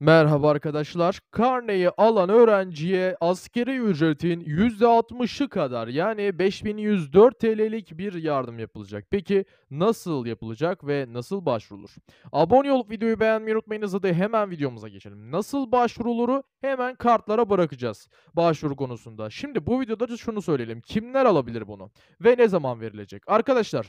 Merhaba arkadaşlar. Karneyi alan öğrenciye askeri ücretin %60'ı kadar yani 5104 TL'lik bir yardım yapılacak. Peki nasıl yapılacak ve nasıl başvurulur? Abone olup videoyu beğenmeyi unutmayınız. da hemen videomuza geçelim. Nasıl başvuruluru hemen kartlara bırakacağız başvuru konusunda. Şimdi bu videoda şunu söyleyelim. Kimler alabilir bunu ve ne zaman verilecek? Arkadaşlar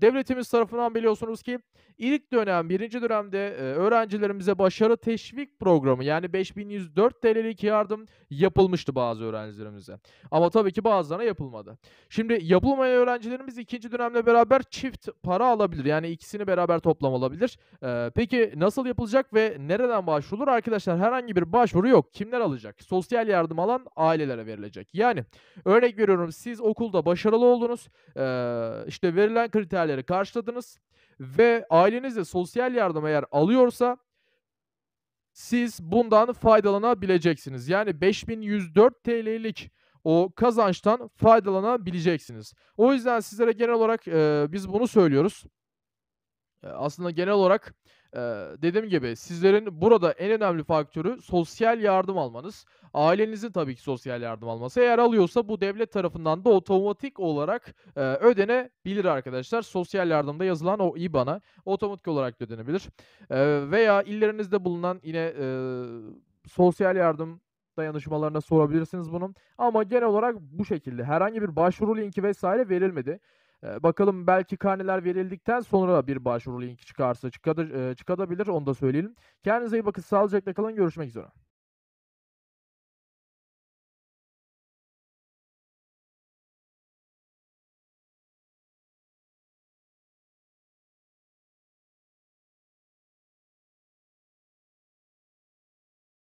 devletimiz tarafından biliyorsunuz ki ilk dönem birinci dönemde öğrencilerimize başarı teşvik programı yani 5104 TL'lik yardım yapılmıştı bazı öğrencilerimize. Ama tabii ki bazılarına yapılmadı. Şimdi yapılmayan öğrencilerimiz ikinci dönemle beraber çift para alabilir. Yani ikisini beraber toplam alabilir. Ee, peki nasıl yapılacak ve nereden başvurulur? Arkadaşlar herhangi bir başvuru yok. Kimler alacak? Sosyal yardım alan ailelere verilecek. Yani örnek veriyorum siz okulda başarılı oldunuz. Ee, işte verilen kriterleri karşıladınız ve ailenizde sosyal yardım eğer alıyorsa siz bundan faydalanabileceksiniz. Yani 5104 TL'lik o kazançtan faydalanabileceksiniz. O yüzden sizlere genel olarak e, biz bunu söylüyoruz. E, aslında genel olarak ee, dediğim gibi sizlerin burada en önemli faktörü sosyal yardım almanız. Ailenizin tabii ki sosyal yardım alması. Eğer alıyorsa bu devlet tarafından da otomatik olarak e, ödenebilir arkadaşlar. Sosyal yardımda yazılan o IBAN'a otomatik olarak ödenebilir. E, veya illerinizde bulunan yine e, sosyal yardım dayanışmalarına sorabilirsiniz bunun Ama genel olarak bu şekilde herhangi bir başvuru linki vesaire verilmedi. E, bakalım belki karneler verildikten sonra bir başvuru linki çıkarsa çıkada, e, çıkabilir onu da söyleyelim. Kendinize iyi bakın. Sağlıcakla kalın. Görüşmek üzere.